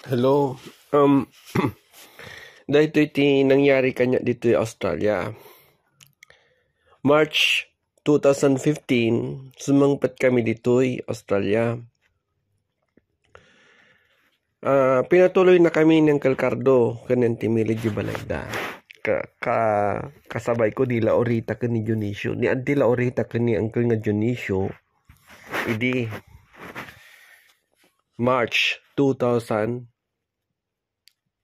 Hello. Um, dahil ito iti nangyari kanya dito sa Australia. March 2015, sumangpat kami dito Australia. Uh, pinatuloy na kami ng Kalkardo kanin Timili Jibalagda. Ka, ka, kasabay ko di Laurita ka ni Dionisio. Ni Auntie Laurita ka ni Uncle nga Dionisio. Idi March 2015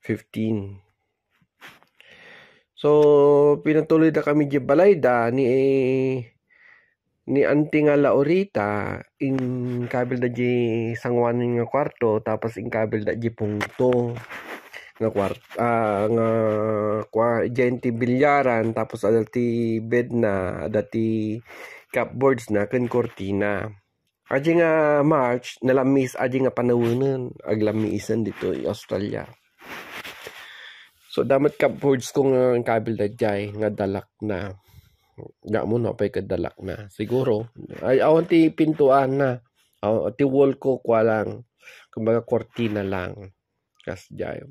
15. So, pinatuloy na kami di Balayda ni ni auntie nga Laurita in kabel da di sangwan nga kwarto tapos in kabel da di punto nga kwarto uh, ah, nga kwa genti bilyaran tapos adati bed na adati cupboards na ken kortina Aji nga March, nalamis aji nga panawunan, aglamiesan dito Australia. So damat ka boards ko ang kabil na jay nga dalak na. Nga mo na pay kadalak na. Siguro ay awan ti pintuan na. Aw ti wall ko kwa lang. Kumbaga kortina lang. Kas jay.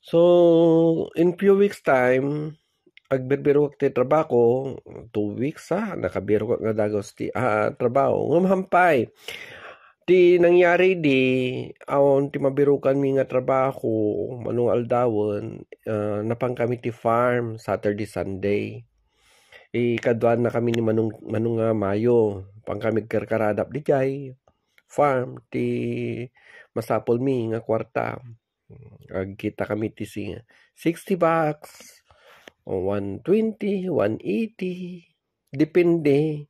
So in few weeks time agberbero ti trabaho, two weeks ha, ah, nakabiro ka nga dagos ti ah, trabaho. Ngumhampay. Di nangyari di aon ti mabirukan mi nga trabaho manung aldawon uh, napang kami ti farm Saturday Sunday. I e, kaduan na kami ni manung manung Mayo pang kami karkaradap di jay farm ti masapol mi nga kwarta. Agkita kami ti singa 60 bucks 120, 180 depende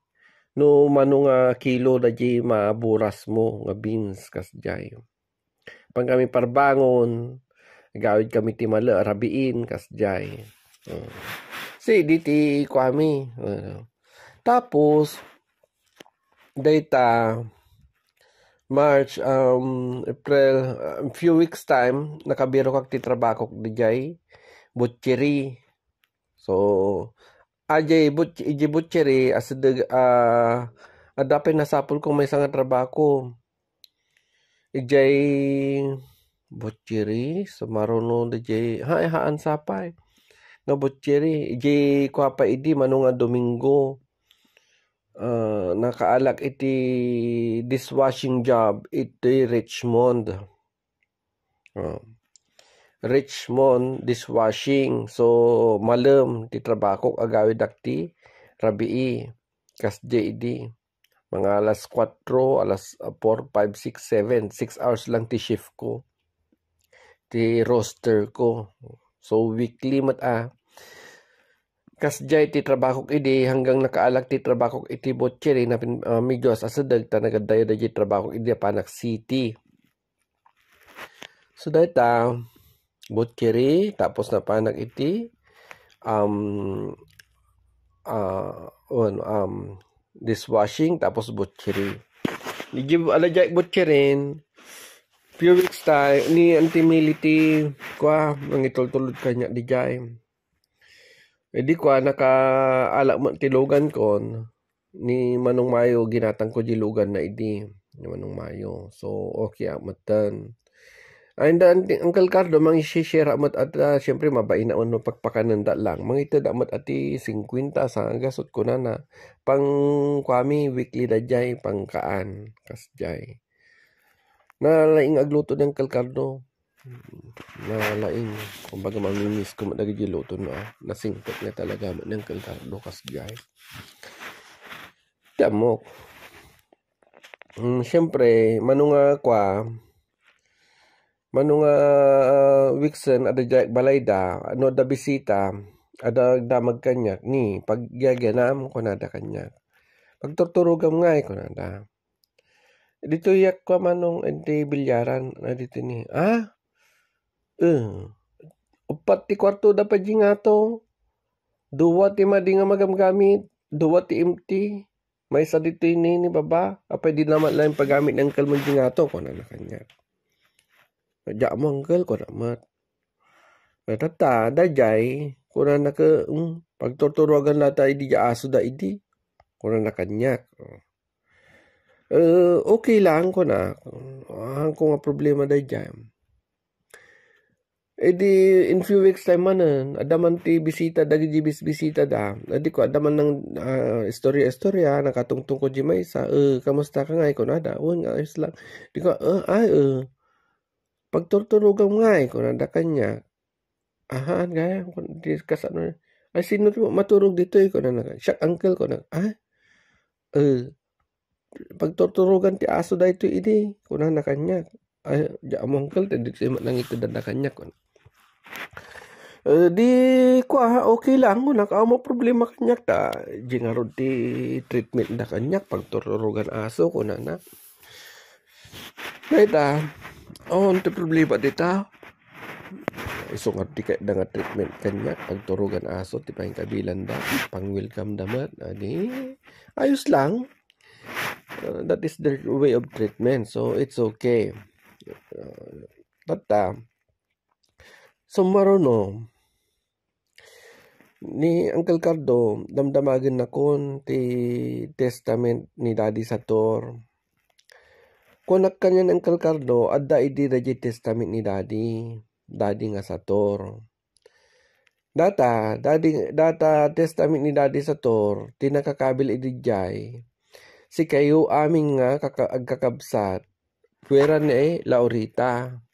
no mano nga kilo da di maburas mo nga beans kas kasjay. Pang kami parbangon, gawid kami ti mala rabiin kasjay. Uh. Si diti kami. Uh. Ano. Tapos data March, um, April, um, few weeks time, nakabiro kag ti trabaho kag dijay, butchery. So, Ajay ah, Butch, Iji Butchery, as ah, the, uh, ah, adapin na sapul kong may sangat trabaho. Ijay Butchery, sumaruno na jay, ha, haan sapay. Nga Butchery, ijay ko pa idi, manunga Domingo. Uh, nakaalak iti dishwashing job iti Richmond. Uh. Richmond dishwashing so malem di trabaho agawid dakti rabii kas JD mga alas 4 alas 4 5 6 7 6 hours lang ti shift ko ti roster ko so weekly mat a ah, kas jay ti trabaho idi hanggang nakaalag ti trabaho iti botchery na uh, ah, medyo asadag ah, ta nagadayo da trabaho idi panak city so dahil Butkiri, tapos napanag iti um ah uh, um dishwashing tapos butkiri. Ni give ala jack butkirin. Few weeks tayo ni antimility kwa mangitultulod kanya di jay. edi ko kwa naka uh, ala mo tilugan kon ni Manong Mayo ginatang ko dilugan na idi ni Manong Mayo. So okay matan. And then, Uncle Carlo, mga share amat at uh, siyempre mabain na ano pagpakananda lang. Mga ito mat ati 50 sa gasot ko na na pang kwami weekly da jay pang kaan kas jay. Na agluto ng Uncle Carlo. Na laing kumbaga mamimiss ko madagay luto na ah. nasingkot na talaga mo ng Uncle Carlo kas jay. Damok. Um, siyempre, manunga kwa Manung uh, ah, Wixen ada jaik balai da, no da bisita, ada da magkanyak ni, pag ko na da kanyak. Pag torturugam ngay eh, ko na da. Dito yak ko manung ente bilyaran na dito ni. Ah? Eh. Upat ti kwarto da pa jingato. Duwa ti madi nga magamgamit. Duwa ti empty. May sa dito ni ni baba. Apay di naman lang pagamit ng kalmang jingato ko na na kanyak. จับมองเกลกดมาแต่ถ้าตาได้ใจคนนั้นก็อุ้งปักตัวตัวกันลาตาอีดีจะอาสุดาอีดีคนนั้นก็ยากเออโอเคลังคนนะฮังคงมีปัญหาได้ใจมอดีอินฟิวเว็กซ์ไซมันน์อดัมันตีบิซิตาดักจีบิสบิซิตาดาอดีกว่าอดัมันนังอ่าสตอรี่สตอรี่อ่ะนักตุ้งตุ้งคนจีไม่ซาเออคำสั่งง่ายคนนั้นได้วันง่ายสักดีกว่าเออไอเออ pagturtulugan mo nga eh, kunanda ka niya, ahaan gaya, discuss ano, ay sino mo maturog dito eh, kunanda ka, siya uncle ko na, ah, eh, pagtuturugan ti aso da ito ini, eh, kunanda eh, ah, ka niya, ay, ja mo uncle, tadik siya man nang ito danda ka niya, Uh, di kwa okay lang ko nakaw mo problema kanyak ta jingarod ti treatment na kanyak pagturugan aso ko na na Right, ah oh unta ano problema dita ah? isong nga kay nga treatment kanya pagturugan aso ti pahing kabilan da pang welcome damat adi ayos lang uh, that is their way of treatment so it's okay uh, tata ah, so maruno ni Uncle Cardo damdamagan na kon ti testament ni Daddy Sator Kunak kanya ng kalkardo at da idi raji testament ni daddy. Daddy nga sator. Data, daddy, data testament ni daddy sator, tinakakabil idi jay. Si kayo aming nga kaka, agkakabsat, pwera ni eh, Laurita.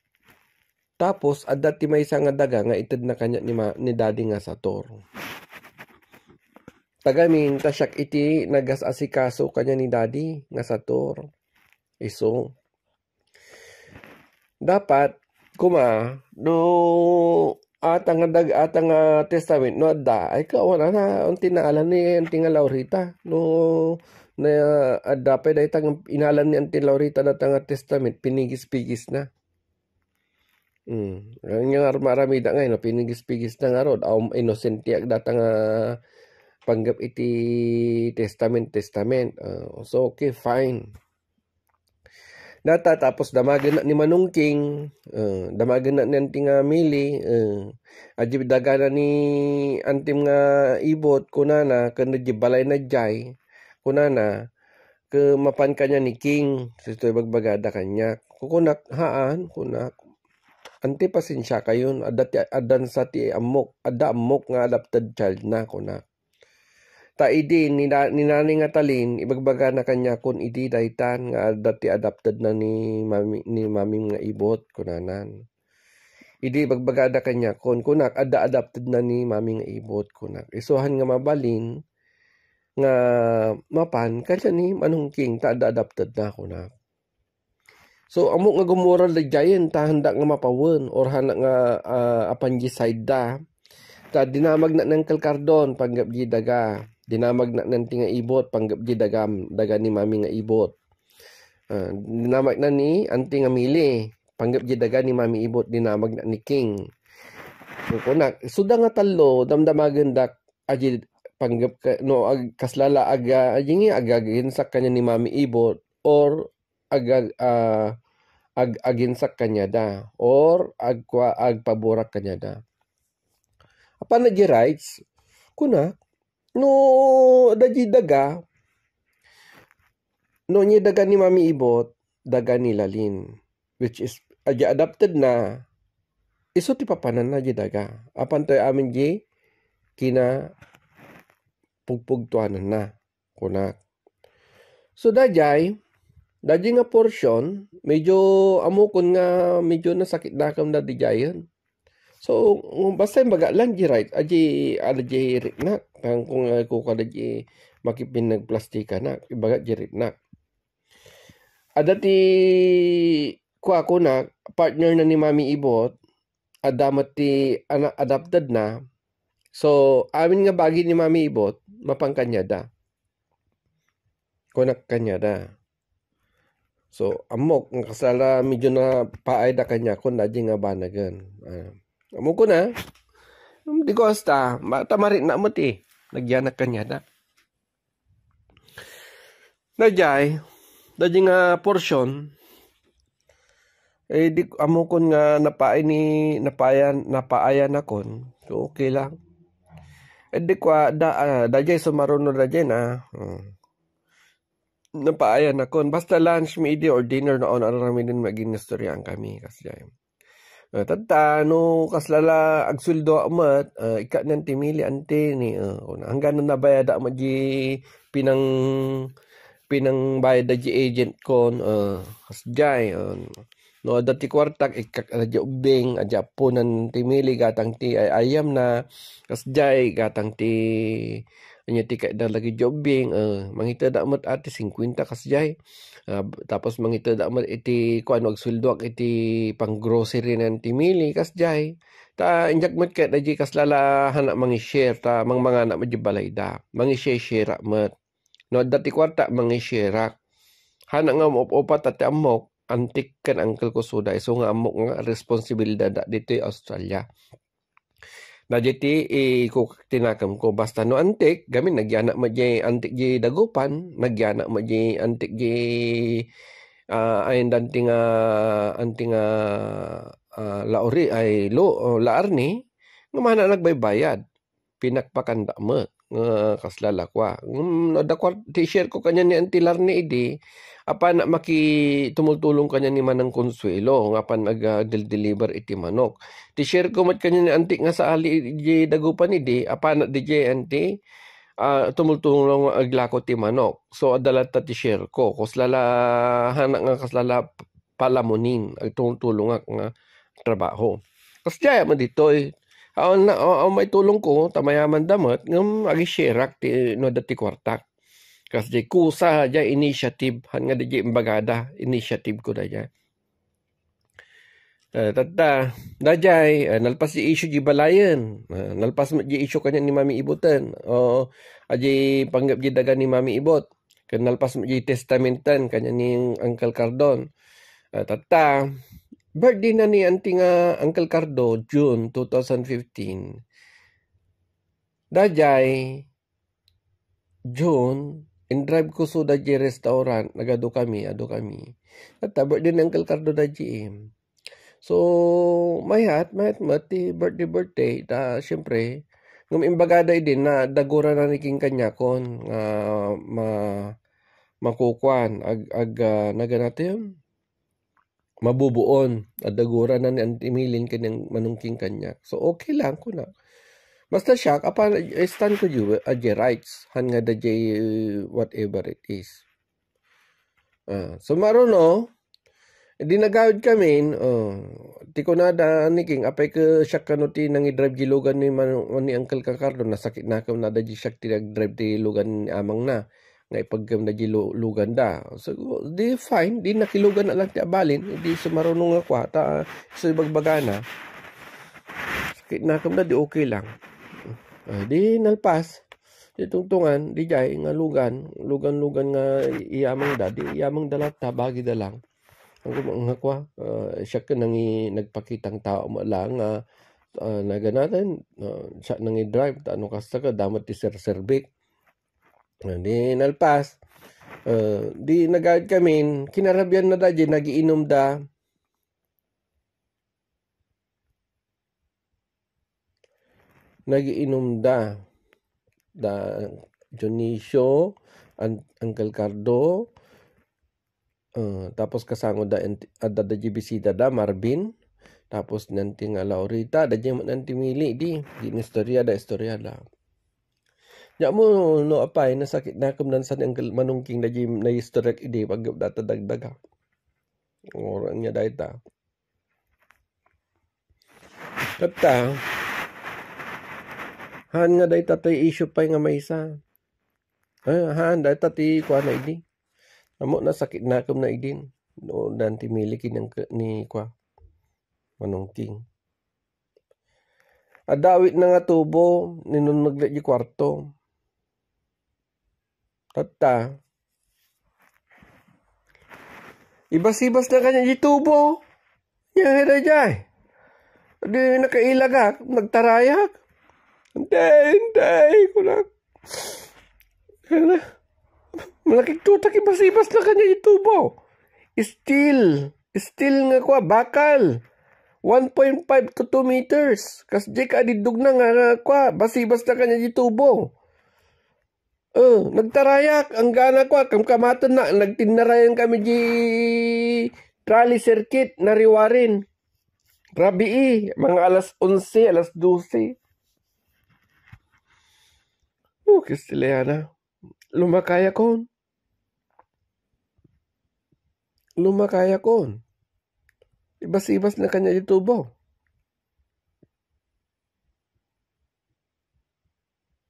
Tapos, at dati may isang daga nga itid na kanya ni, ma, ni daddy nga sator. Tagamin, tasyak iti nagasasikaso kanya ni daddy nga sator eh, so, dapat kuma no, atang dag atang uh, testament no adda ay ka wala na unti na alam ni unti nga Laurita no na uh, adda pa dai tang inalan ni unti Laurita na datang testament pinigis-pigis na hmm, ang nga marami nga, no, pinigis-pigis na nga rod. Um, innocent tiyak datang uh, panggap iti testament, testament. Uh, so, okay, fine. Natatapos damagan na ni Manong King, uh, damagan na ni Anting uh, Mili, uh, adib dagana ni Antim nga ibot kunana kanda jibalay na jay kunana ke mapan kanya ni King sisto bagbagada kanya kukunak haan kunak anti pasensya kayon adat adan sa ti amok ada amok nga adapted child na kunak ta idi nina, ninani nga talin ibagbaga na kanya kun idi daytan nga dati adapted na ni mami ni mami nga ibot kunanan idi ibagbaga na kanya kun kunak ada adapted na ni mami nga ibot kunak isuhan nga mabalin nga mapan kanya ni manong king ta ada adapted na kunak So amo nga gumoral da giant ta handa nga mapawen or handa nga uh, apan gisayda ta dinamag na ng kalkardon panggap daga Dinamag na nanti nga ibot, panggap di dagam, daga ni mami nga ibot. Uh, dinamag na ni anti nga mili, panggap di daga ni mami ibot, dinamag na ni king. Kunak, suda nga tallo damdamagan dak, aji panggap ka, no, ag, kaslala aga, ah, aji nga aga, kanya ni mami ibot, or aga, uh, ah, ag aginsak kanya da or agkwa agpaborak kanya da. Apa na rights kuna no dagi daga no ni daga ni mami ibot daga ni lalin which is aja ah, adapted na iso ti papanan na daga apan toy amin ji kina pugpugtuanan na kunak so dajay dajay nga portion medyo amukon nga medyo nasakit na kam na dajayon So, mm, basta yung baga lang di right, aji ala di rip na, kang kung eh, ko kada di makipin nagplastika na, baga di rip na. Ada ti ko ako na, partner na ni Mami Ibot, adamat ti ana, adapted na, so amin nga bagi ni Mami Ibot, da. Kunak kanya da. So, amok, nga kasala, medyo na paay da kanya, kung nadya nga banagan. Uh, Amo ko na. Di ko hasta. Tamarit na mo ti. Nagyanak ka niya na. Nadyay, dadya nga porsyon, eh di amo kon nga napaay ni napayan napaayan na kon. So okay lang. Eh di ko da uh, dajay sumaruno dajay na. Hmm. Napaaya na kon basta lunch mi idi or dinner na on ara mi din magin kami kasi ayun. Uh, ah, tanta, no, kaslala, agsuldo amat, uh, ah, ikat nyan timili ante ni, uh, hanggang na nabayad amat di pinang, pinang bayad di agent kon, uh, kasjay, uh, no, dati kwartak, ikak na di ubing, adya po nan timili gatang ti ay ayam na, kasjay, gatang ti, nya tiket dah lagi jobbing uh, eh. mangita dak mat ati sing kuinta kasjai uh, tapos mangita dak mat iti ko anu sulduak iti pang grocery nan ti mili kasjai ta injak mat ket daji kaslala hanak mangi share ta mang mang anak majebalai da mangi share share rak mat no dati kuarta mangi share rak hanak ngam op opat tati amok antik kan uncle ko sudah so ngamuk nga responsibility dak ditoy Australia na jiti ikukaktinakam ko basta no antik gami nagyana mo jay antik jay dagupan nagyana mo jay antik jay uh, ah, ayon danting uh, ah, anting uh, ah, laori ay lo uh, oh, laar ni nga mana nagbaybayad pinakpakanda mo nga uh, kaslalakwa um, no, da share ko kanya ni antilar ni idi eh, apan maki tumultulong kanya ni manang Consuelo nga pan aga deliver iti manok ti share ko mat kanya ni antik nga sa ali DJ dagupan ni di apan DJ anti uh, ah, tumultulong aglako ti manok so adalat ta ti share ko kuslala hanak nga kaslala palamunin ag tumultulong nga trabaho kasi jaya man ditoy aw na aw may tulong ko tamayaman damot, ngam agi share ti no dati kwartak kasi je ku saja inisiatif han ngadi je mbagada inisiatif ku daja tata dajai eh, nalpas je isu je balayan eh, nalpas je isu kanya ni mami ibutan o oh, aji panggap dia dagan ni mami ibut kenal pas je testamentan kanya ni uncle cardon eh, tata birthday na ni anting uncle cardo june 2015 dajai June in-drive ko so da restaurant nagado kami ado kami at ah, birthday ni Uncle Cardo da eh. so mayat mayat mati eh, birthday birthday ta syempre ngum imbagada din na dagura na ni king kanya kon uh, ma makukuan ag ag uh, ah, naganatim mabubuon at dagura na ni Antimilin kanyang manungking kanya so okay lang ko na Basta siya, kapag eh, stand ko you, a J rights, han nga da J eh, whatever it is. Uh, so maruno, oh. dinagawid kami, uh, oh. ti ko na da aniking, apay ka siya ka nang i-drive di lugan ni, man, ni Uncle Kakardo, nasakit na kam na da di siya ti nag-drive di lugan ni Amang na, nga ipagkam na di lugan da. So, di fine, di nakilugan na lang ti abalin, di sumarunong nga kwa, ta, so ibagbagana, sakit na kam na di okay lang. Uh, di nalpas, di tungtungan, di jay, nga lugan, lugan-lugan nga iyamang da, di iyamang dalata, bagi lang. Ang nga kwa, uh, siya ka nang nagpakitang tao mo lang, uh, uh, ah, naganatan, uh, siya nang i-drive, ano kasta ka, damat ti sir-serbik. di nalpas, uh, di nagad kami, kinarabyan na da, di nagiinom da, nagiinom da da Dionisio and Uncle Cardo uh, tapos kasangod da uh, da, da GBC da, da Marvin tapos nanti nga Laurita da jay nanti mili di di istorya da istorya da Ya mo no apay nasakit na kum nan sa Uncle manungking da jay na istorya ide pag data dagdaga orang nya daita Tata, Han nga day tatay issue pa nga may isa. Han day tatay kwa na idi. Amo na sakit na kum na idin. No dan timiliki ng ni kwa. Manong king. Adawit na nga tubo ninon naglit yung kwarto. Tata. Ibas-ibas na kanya yung tubo. Yung hira jay. Di nakailag Nagtarayak. Hindi, hindi ko na. Ano? Malaking tutak ibas-ibas na kanya itubaw. Steel. Steel nga kwa, ah, bakal. 1.5 to 2 meters. Kas di ka adidog ah, na nga kwa, ah, basibas na kanya itubaw. Uh, oh, nagtarayak ang gana ko kam kamatan na nagtinarayan kami di trolley circuit nariwarin. Grabe eh, mga alas 11, alas 12. Naku, Kristeliana, lumakay akon. Lumakay akon. Ibas-ibas na kanya itubaw.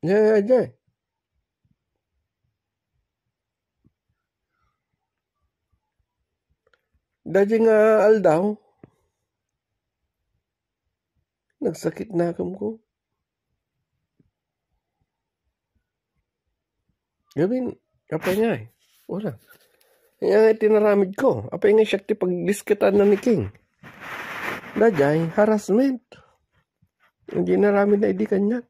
Yeah, yeah, yeah. Dadi nga aldaw. Nagsakit na akam ko. Gawin, apay nga eh. Wala. Yan ay tinaramid ko. Apay nga siya ti na ni King. Dajay, harassment. Hindi naramid na hindi kanya.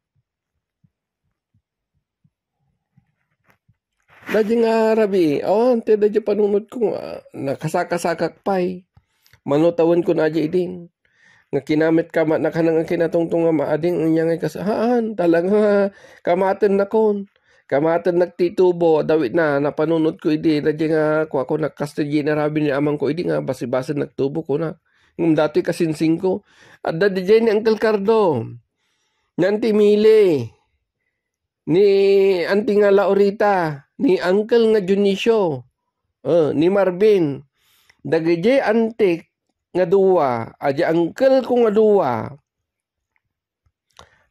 Dajay nga rabi, awan, ti dajay panunod ko, uh, nakasakasakak pay. Eh. Manutawan ko na ajay din nga kinamit ka ma nakanang ang kinatungtong nga maading unyang ay kasaan talaga ah, kamaten na kon Kamatan nagtitubo, dawit na, napanunod ko idi, na nga, ako, ako nakastadya na rabi ni amang ko idi nga, basi-basi nagtubo ko na. Ngum dati kasinsing ko. At dati dyan ni Uncle Cardo, nanti Auntie Mili, ni Auntie nga Laurita, ni Uncle nga Junisio, uh, oh, ni Marvin, dagay antik nga duwa, adya Uncle ko nga duwa,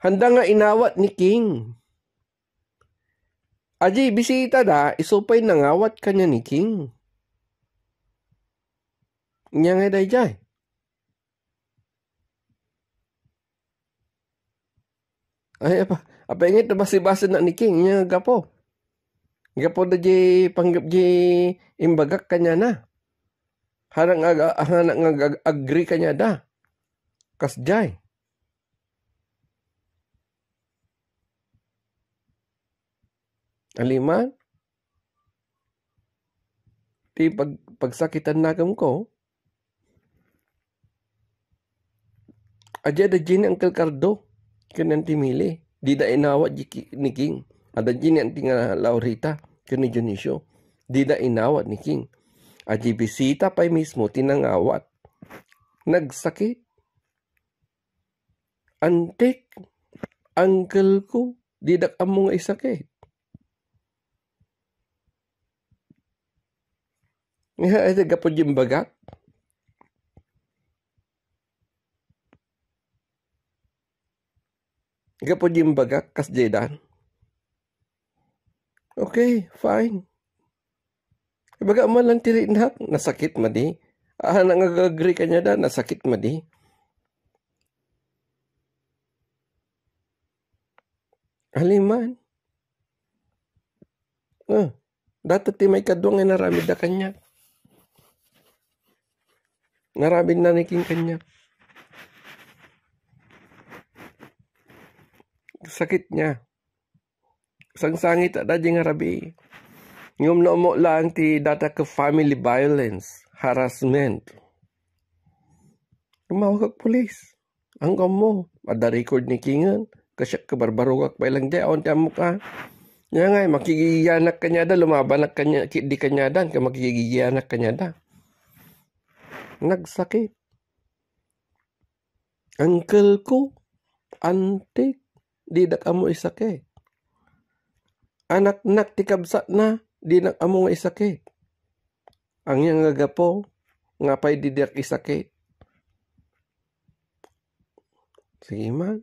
handa nga inawat ni King. Aji, bisita da, isupay na ngawat kanya ni King. Nya nga day jay. Ay, apa, apa ingit na basi-basi na ni King, nya gapo. Gapo da jay, panggap jay, imbagak kanya na. Harang aga, harang nga agree kanya da. Kas jay. Aliman? Ti pag, pagsakitan nagam ko. Aja da jini ang kalkardo. Kanan timili. Di da inawa ni King. Ada jini ang tinga Laurita. Kanan Dionisio. Di da inawa ni King. Aji bisita pa mismo tinangawat. Nagsakit. Antik. angkel ko. Di da nga isakit. Nagapod yung baga. Nagapod yung baga, kasjedan. Okay, fine. Baga man lang tiri na, nasakit ma di. Ah, nangagagri ka niya da, nasakit ma di. Aliman. Ah, dati ti may kadwang nga naramida kanya. Narabin na ni King kanya. Sakit niya. Sangsangit at ading harabi. Ngum na umo lang ti data ke family violence, harassment. Tumawag kag pulis. Ang mo, ada record ni Kingan. Kasya ka barbaro kag pailang di, aon ti mukha. Nga nga, makigiyanak kanya da, lumabanak kanya, di kanya dan, ka makigiyanak kanya da nagsakit. Uncle ko, antik, di dak amo isake. Anak nak tikabsat na, di nak amo nga isake. Ang yang gagapo, nga pa'y di dak isake. Sige man.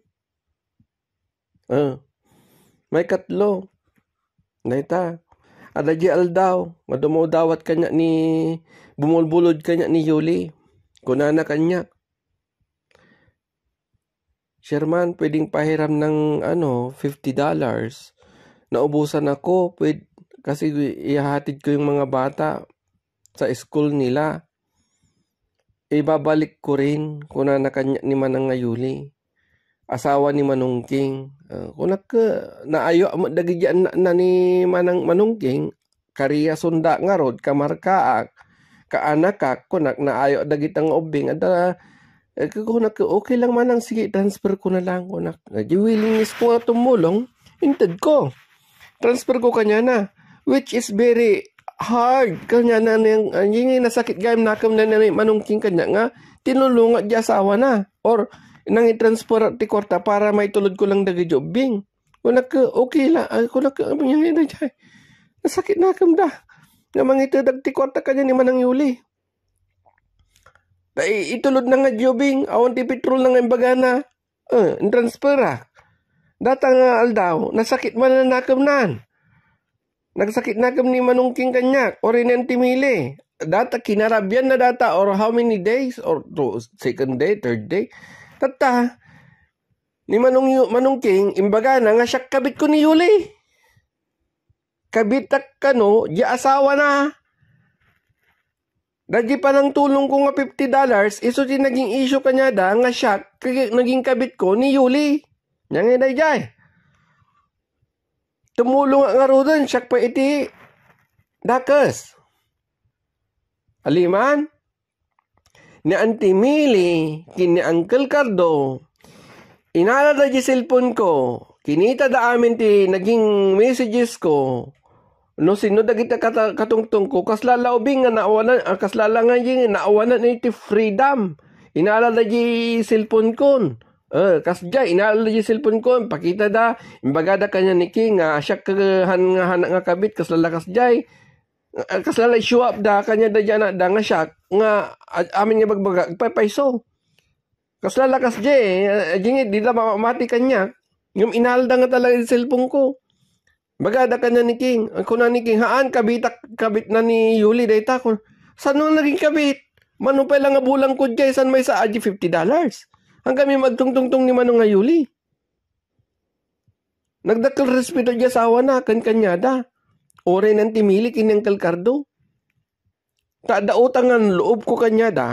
Ah, may katlo. Naita, Adagyal daw, nga dumudawat kanya ni, bumulbulod kanya ni Yuli. Kunana kanya. Sherman, pwedeng pahiram ng ano, $50 dollars. Naubusan ako, pwede, kasi ihahatid ko yung mga bata sa school nila. Ibabalik ko rin kunana kanya ni Manang Yuli asawa ni Manungking. Uh, kung nak naayo dagigyan na, na ni Manang Manungking kariya sunda nga rod kamarkaak kaanakak kunak naayo dagitang ubing ada ah, eh, kung nak okay lang manang sige transfer ko na lang kunak eh, di willingness ko na tumulong inted ko transfer ko kanya na which is very hard kanya na nang ah, yung nasakit gayam nakam na ni manungking kanya nga tinulungat di asawa na or nang i-transfer ti kwarta para may tulod ko lang dagi jobbing. Wala ka, okay la, ako na ka, aming hangin na dyan. Nasakit na kam da. Nga mangito dagti kwarta kanya ni manang yuli. Tay, itulod na nga jobbing, awan ti petrol na nga imbagana. Eh, uh, transfer ah. Datang nga aldaw, nasakit man na nakam nan. Nagsakit na kam ni manungking kanyak, or timili. Data, kinarabian na data, or how many days, or to, second day, third day. Tata, ni Manong, Manong King, imbaga na nga siya kabit ko ni Yuli. Kabitak ka no, di asawa na. Dagi pa ng tulong ko nga 50 dollars, iso ti naging issue kanya da nga siya naging kabit ko ni Yuli. Nyangay day jay. Eh. Tumulong nga rodon, siya pa iti dakas. Aliman? ni Auntie Mili, kini Uncle Cardo. Inala da di cellphone ko, kinita da amin ti naging messages ko. No sino da kita kat katungtong ko, kaslala ubing nga naawanan, ah, kaslala nga yung naawanan ni freedom. Inala da di cellphone ko. Uh, kas jay, inala da cellphone ko, pakita da, imbaga da kanya ni King, nga uh, siya nga hanak nga kabit, kaslala kas jay kaslalay show up da kanya da jana da nga siya nga amin nga bagbaga paypayso kaslalakas je eh. jingit di da mamati kanya yung inalda nga talaga yung cellphone ko baga da kanya ni King ako na ni King haan kabit kabit na ni Yuli day ta ko saan mo naging kabit manupay lang nga bulang ko jay san may sa aji 50 dollars ang kami magtungtungtong ni Manong nga Yuli nagdakal respeto jay sawa na kan kanya da Ore nang timili kinang kalkardo. Tadautan ang loob ko kanya da.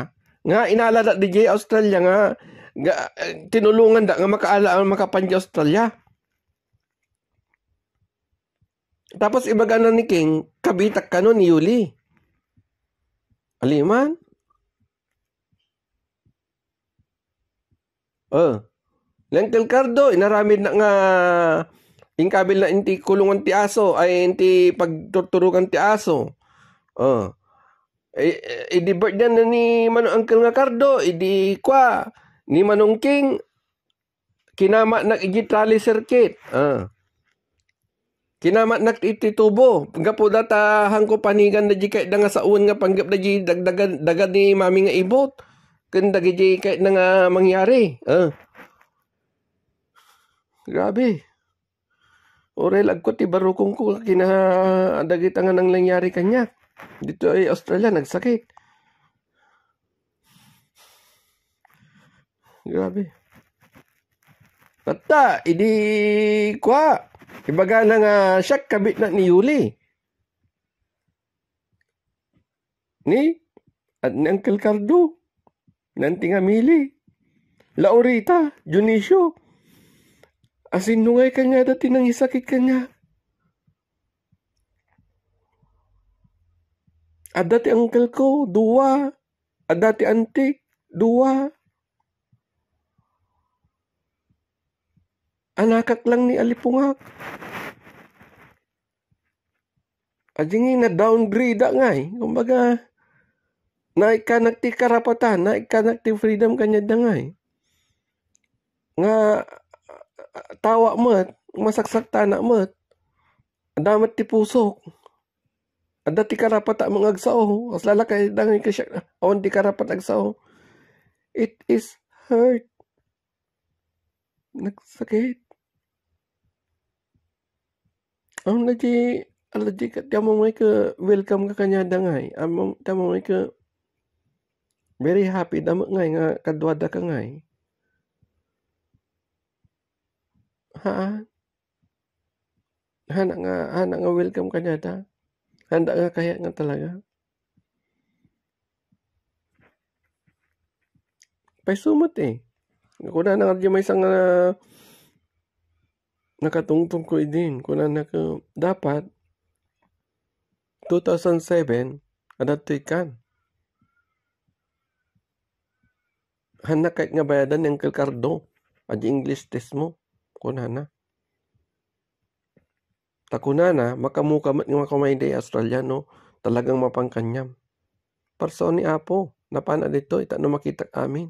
Nga inalada DJ Australia nga, nga tinulungan da nga makaala ang makapanja Australia. Tapos ibagana ni King, kabitak ka nun ni Yuli. Aliman? Oh. Lang Calcardo, inaramid na nga yung kabil na inti kulungan ti aso, ay inti pagtuturukan ti aso. Oh. Eh, eh, di na ni manong Uncle nga Cardo, idi kwa, ni Manong King, kinama nak igi circuit. Ah. Kinama nak ititubo. Gapo data hangko panigan na di kahit nga sa uwan nga panggap na di dagdagan dagad ni mami nga ibot. Ken dagi kay nga mangyari. Ah. Grabe. Orel agkot ibarukong eh. ko kinadagitangan ang nangyari kanya. Dito ay Australia nagsakit. Grabe. Tata, idi kwa. Ibaga na nga siya kabit na ni Yuli. Ni? At ni Uncle Cardo. Nanti nga Mili. Laurita, Dionisio. Asin nungay ka nga dati nang isakit ka nga. At uncle ko, duwa. Adati auntie, duwa. Anakak lang ni Alipungak. Adingi na downgrade nga eh. Kumbaga, naik ka nagti karapatan, naik ka nagti freedom kanya da nga eh. Nga, tawak mat, masak sakta nak mat. Ada mati pusok. Ada tika rapat tak mengagsao. Selala kay dang ni kesyak awan tika rapat agsao. It is hurt. Nak sakit. Ang naji alaji kat dia mo mai welcome ka kanya dangai. Among dia mo mai very happy dah mengai ngah kadua dah kengai. Ka Ha? Hana nga hana nga welcome kanya ta. Handa nga kaya nga talaga. Paisumat eh. Kuna na nga may isang uh, nakatungtong ko din. Kuna na ko, dapat 2007 adatoy kan. Hanak kahit nga bayadan ng kalkardo. Adi English test mo kunana takunana mat nga makamay day Australiano talagang mapangkanyam. Parso ni Apo, napana dito, itano makita amin.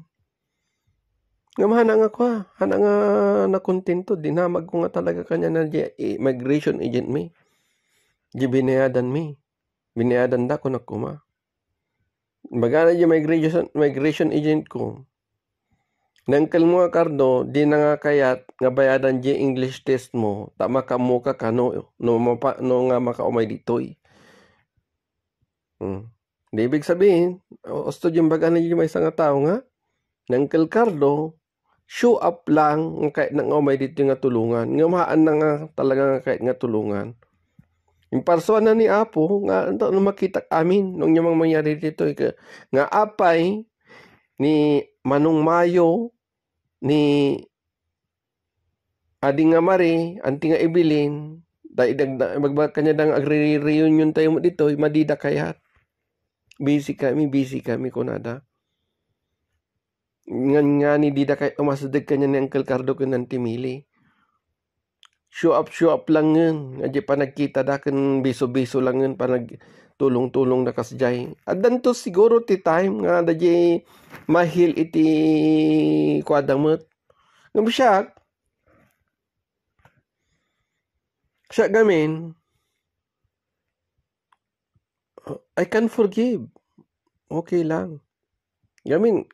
Nga mahana nga kwa, hana nga ah, nakontento, dinamag ko nga talaga kanya na eh, migration agent mi. Di binayadan mi. Binayadan da ko na kuma. Baga na migration, migration agent ko, Nangkal mo karno, di na nga kayat nga bayadan di English test mo, ta makamuka ka no, no, mapa, no nga makaumay ditoy. Hmm. Di ibig sabihin, o studyong baga na may isang tao nga, nangkal karno, show up lang nga kahit na nga umay dito nga tulungan, nga mahaan na nga talaga nga kahit nga tulungan. Yung persona ni Apo, nga ito, nung makita amin, nung yung mga mangyari dito, nga apay ni Manong Mayo, ni ading nga Mari, anti nga ibilin, da idagda magba kanya dang agre-reunion tayo mo dito, madida kayat. Busy kami, busy kami kunada. Ngan nga ni dida kay umasadag kanya ni Uncle Cardo kun nanti mili. Show up, show up lang ngun. Ngayon pa nagkita da kun biso-biso lang ngun pa nag tulong-tulong na kasjay. At danto siguro ti time nga dadya mahil iti kwadamot. Ngayon siya, siya gamin, I can forgive. Okay lang. Gamin,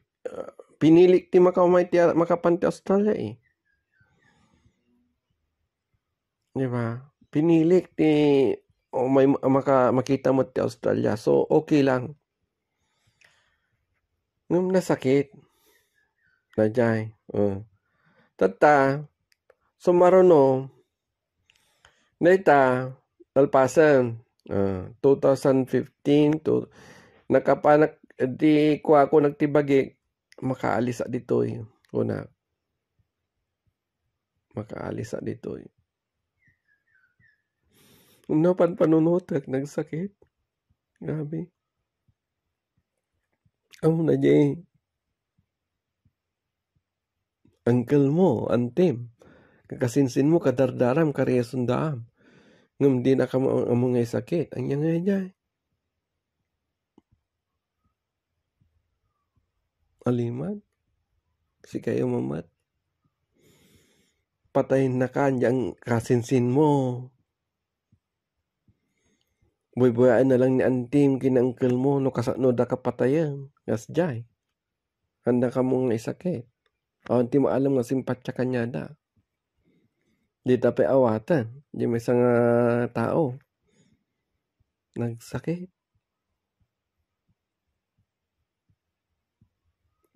pinilik ti makamay ti makapanti Australia eh. Di ba? Pinilik ti o oh, may ah, maka, makita mo ti Australia. So, okay lang. Ngum nasakit. Najay. Uh. Oh. Tata, sumarono, naita, talpasan. Uh, 2015, to, nakapanak, di ko ako nagtibagi, makaalis dito eh. Una, makaalis dito eh. Unapan panunutak, nagsakit. Grabe. Amo oh, na, Jay. Uncle mo, antem. Kakasinsin mo, kadardaram, kariya sundaam. Ngam di na ka ang ngay sakit. Ang yang ngay eh. Aliman. Si kayo mamat. Patayin na ka ang kasinsin mo. Buibuyain na lang ni Antim kinangkel mo no kasano da kapatayan. Yes, Jai. Handa ka mong isakit. O, oh, hindi mo alam nga simpatya ka da. Di tapay awatan. Di may isang uh, tao. Nagsakit.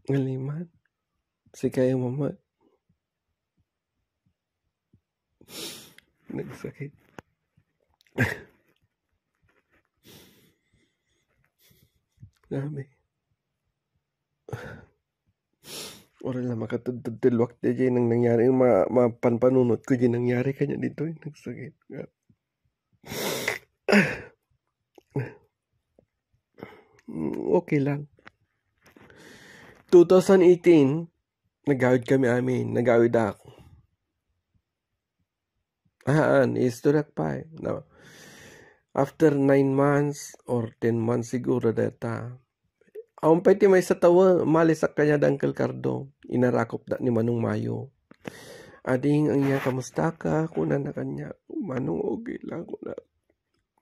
Ngaliman. Si kayo mama. Nagsakit. نعم Oral na makatudtudtul wak na yun ang nangyari. Yung mga, mga panpanunot ko yun nangyari kanya dito. Yung eh. nagsakit. Mm, okay lang. 2018, nag nagawid kami amin. nag Nagawid ako. Ahaan, is to pa eh. No after 9 months or 10 months siguro data awan pa may sa tawa malisak kanya da Uncle inarakop da ni Manong Mayo ading ang iya, kamusta ka kuna na kanya Manong okay lang kuna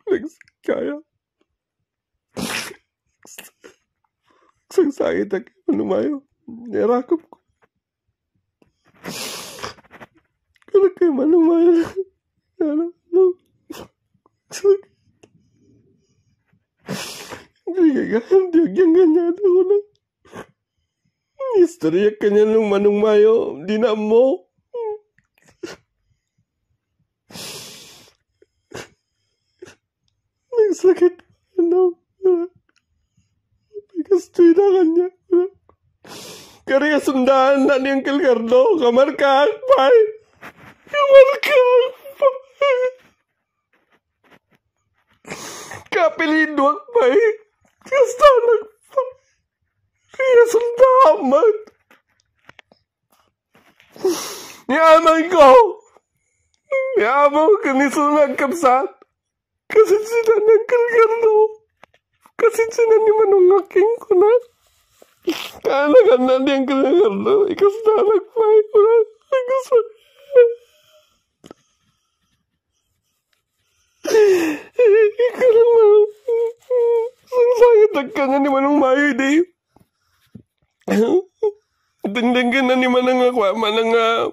nagsikaya sangsakit na kay Manong Mayo inarakop ko kuna kay Manong Mayo ano no Gagahantiyag yung ganyan ako na. Istorya ka niya nung manong mayo, di na mo. Nagsakit pa na. Bigas tuy na kanya. Kariya sundaan na ni Uncle Carlo, kamar ka akpay. Kamar ka akpay. Kapilidwak pa just don't look for fierce and dominant. Я могу. Я мог не сунуть капсат. Касаться на некрыгерду. Касаться на неману на кинку на. Я на канале некрыгерду. И касаться на квайку на. И касаться на квайку на. Tagkangan ni manong mayo, day. Dangdangan na ni manang akwa, manang uh,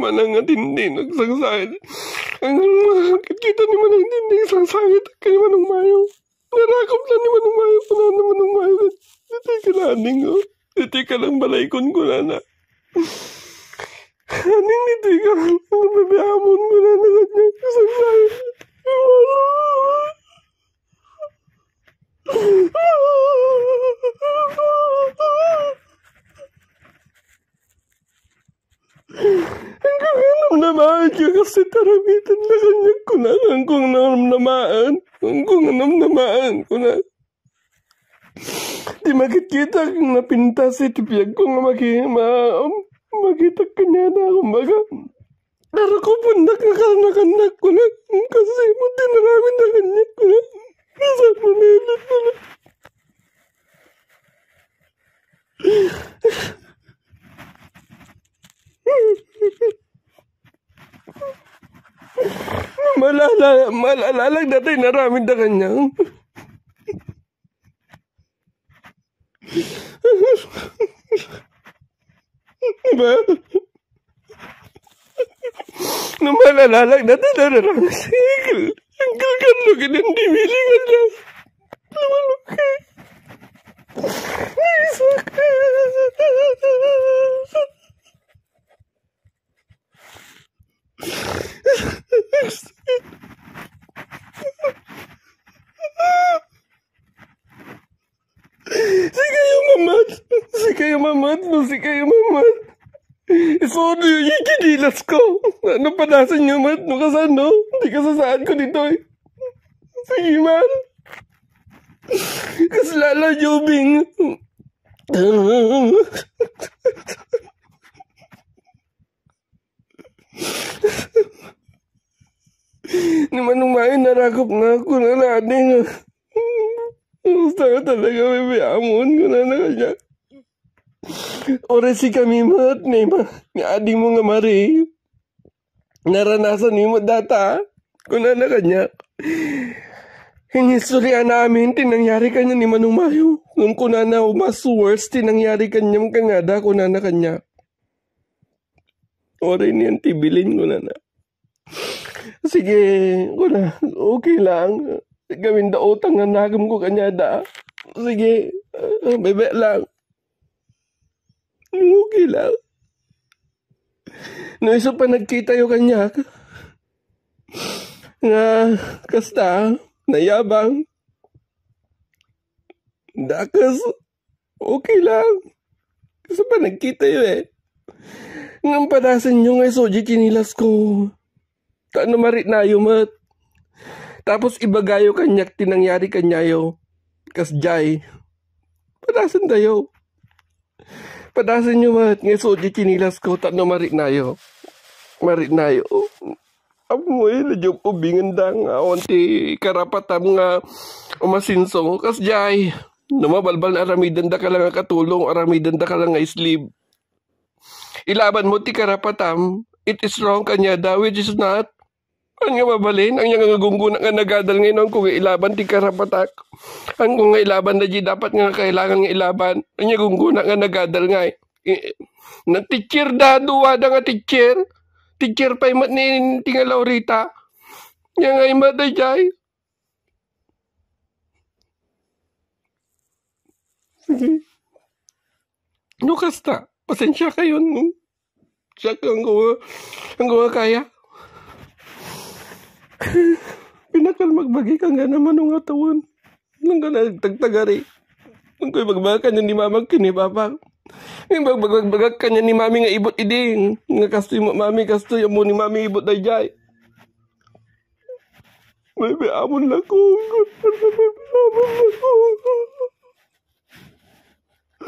manang atindi, nagsangsahid. Ang kita ni manang atindi, sangsahid, tagkan ni manong mayo. Narakop lang ni manong mayo, punan ni manong mayo. Dito ka na, aning, oh. Dito ka lang balaykon ko na na. Aning, dito ka lang, nababihamon ko na na kanya. Sangsahid. Iwala. Ang na niya kasi taramitan na kanya ko na na kong naramnamaan. Ang kong naramnamaan ko na. Di makikita kung napinta si tipiyag ko nga makima. Makita kanya na ako maga. Pero ko pundak na kanakanak ko na kasi mo din namin na kanya ko na. Güzel bu memnun bana. malala, malalalag natin naraming na kanya. diba? Nung malalalag natin naraming sa ikil. Lumaluganandi milingan lang. Lumalugay. May sakit. Sige ano yung mamad. Sige yung mamad. Sige yung mamad. Isodo yung ikinilas ko. Ano panasan nyo, mat? Ano ka sa ano? Hindi ka sasaan ko dito eh. Iman. Kas lala Jobing. Ni manumain narakop na ako na lading. Gusto ko talaga may biyamon ko na na Ore si kami mat na ima. Ni ading mo nga mari. Naranasan ni mo data. Ko na na kanya. Hinistorya namin, tinangyari kanya ni Manong Mayo. Nung kunana o mas worst, tinangyari kanyang kanyada, kunana kanya. Oray niyan, tibilin ko na na. Sige, kuna, okay lang. Gawin daotang nga nagam ko kanyada. Sige, ah, bebe lang. Okay lang. No, isa pa nagkita yung kanya. Nga, kasta, nayabang. Dakas, okay lang. Kasi pa nagkita yun eh. Ngam padasan nyo nga so chinilas ko. Tano marit na yun mat. Tapos ibagayo kanyak tinangyari kanyayo. Kas jay. Padasan tayo. Padasan nyo mat. Nga so chinilas ko. Tano marit na yun. Marit na yun amoy na job ubingan dang awan ti karapatan nga umasinsong kas jay numabalbal na aramidan da ka lang katulong aramidan da ka lang nga islib ilaban mo ti karapatam it is wrong kanya da which is not ang nga mabalin, ang nga gunggun nga nagadal ngayon kung ilaban ti karapatak. Ang kung nga ilaban na di dapat nga kailangan nga ilaban. Ang nga gunggun nga nagadal ngay. nga. Eh, Natitcher da, duwa nga titcher. Teacher pa'y mat ni tinga Laurita. Yang ay maday jay. Sige. No kasta. Pasensya kayo nun. Siya ang gawa. Ang gawa kaya. Pinakal magbagi kang nga naman ng atawan. Lang ka tagtagari. Ang ko'y magbakan yan ni mamang kinibabang. Ini bergerakan yang ni mami dengan ibu iding. Dengan kastu imut mami, kastu yang mau ni mami ibu dajai. Bebe amun laku. Bebe amun laku. Ah,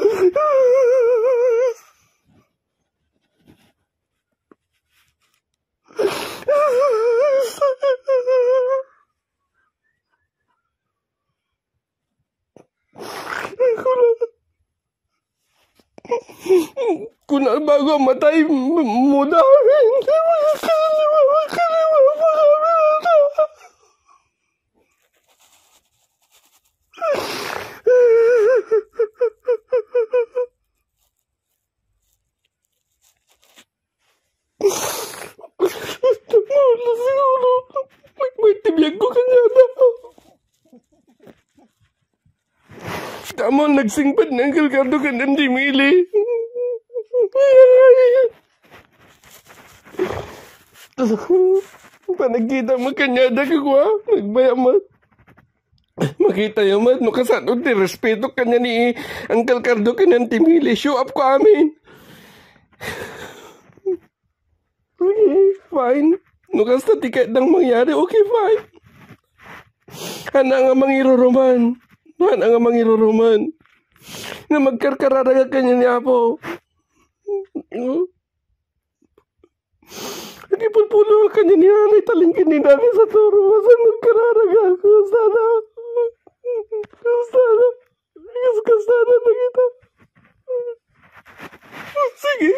ah, Kunal bago matay mo dahil hindi mo sa kaliwa, kaliwa, kaliwa, kaliwa. nagsingpad ng kalkado ka ng dimili. Panagkita mo kanyada ka ko ha. Nagbaya mo. Makita yung man, no kasanod ni respeto kanya ni ang kalkardo ka ng timili. Show up ko amin. okay, fine. No kasta tiket mangyari, okay, fine. Hana nga mangiruruman. Hana ang mangiruruman nga magkarkararaga kanya niya po. Nagipulpulo ka kanya ni nanay talingkin ni nanay sa turo. Masa nagkararaga ako. Sana. Sana. Yes ka sana na kita. Sige.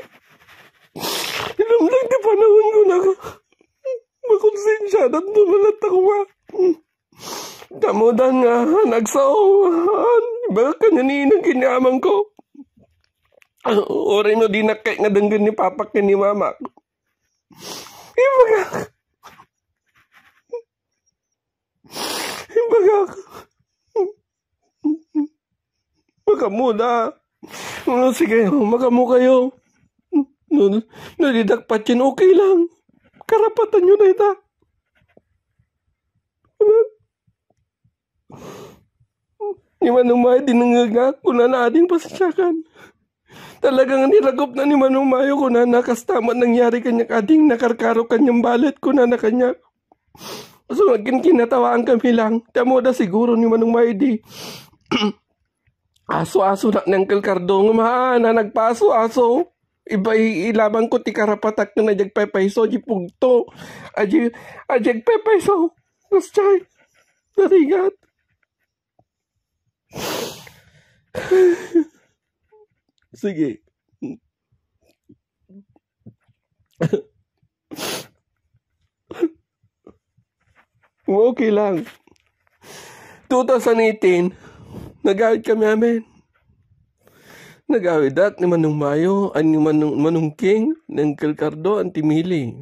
Ilam lang na panahon ko na makonsensya at dumalat ako nga. Damudan nga, nagsaohan. Baka naninang kinamang ko. Oray mo di na kay nga danggan ni papa ka ni mama. Ibaga. Ibaga. Makamuda. No, oh, sige, mo kayo. No, nadidak yun, okay lang. Karapatan nyo na ita. Ano? ni Manumay dinangagak ko na naading pasasyakan. Talagang nilagop na ni Manumayo ko na nakastama nangyari kanyang ading nakarkaro kanyang balit ko na nakanyak. So naging kinatawaan kami lang. Tamo da siguro ni Manumay di. aso-aso na ng kalkardong ma nagpaso-aso. Iba ilaman ko ti karapatak na nadyag pepayso di pugto. Adyag, adyag pepayso. Gustyay. Narigat. Sige. okay lang. 2018, nag-awit kami amin. Nag-awit dat ni Manong Mayo, ani Manong, Manong King, ng Calcardo, ang Timili.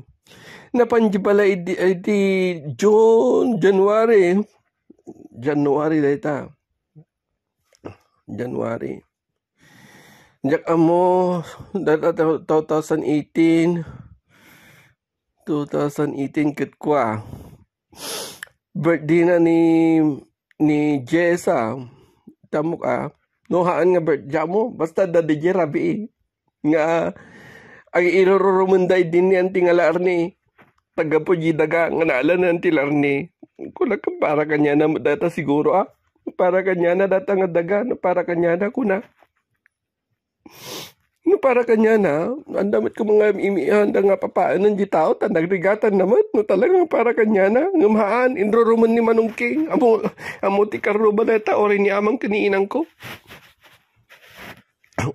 Napanji pala iti, iti June, January, January data. January. Jak amo, data 2018, 2018 kit kwa. Ah. Birthday na ni ni Jessa. Ah. Tamok ah. Nuhaan nga birthday mo. Basta dadadya rabi eh. Nga ang irurumunday din ni antingalar ni taga po jidaga nga naalan ng tilar ni. Kula ka para kanya na data siguro ah para kanyana datang daga no para kanyana kuna no para kanyana ang damit ko mga handa nga papaan ng tao ta nagrigatan naman no talagang para kanyana ngumhaan indro ruman ni manungking amo amo ti karuba na ore ni amang kiniinang ko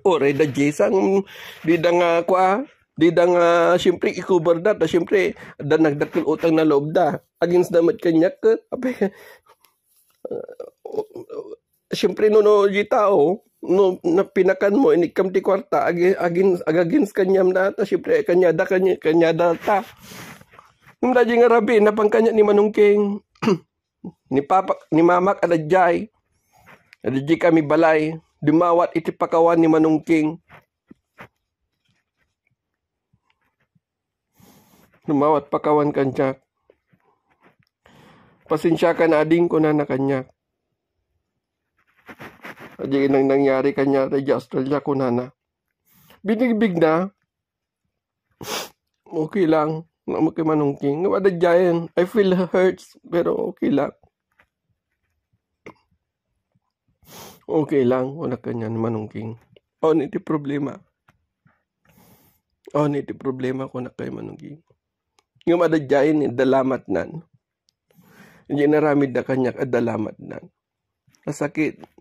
ore da jesang di nga kwa di da nga siyempre ikubar da ta siyempre da nagdakil utang na loob da against damat kanyak apay uh, siyempre no no di tao no na pinakan mo inikam ti kwarta agin agin agagins kanyam data siyempre kanya da kanya kanya data nung daji nga rabi na pangkanya ni manungking ni papa ni mamak adajay adajay kami balay dumawat iti pakawan ni manungking dumawat pakawan kanyak pasensya ka na ading ko na na kanyak at yun ang nangyari kanya Raja Australia nana. Binigbig na. Okay lang. Na mo kay manungking. Wala giant. I feel hurts. Pero okay lang. Okay lang. Wala kanya na manungking. Oh, niti problema. Oh, niti problema ko na kay manungking. Yung adadyain, dalamat nan. Yung naramid na kanyak, eh, dalamat nan. Nasakit.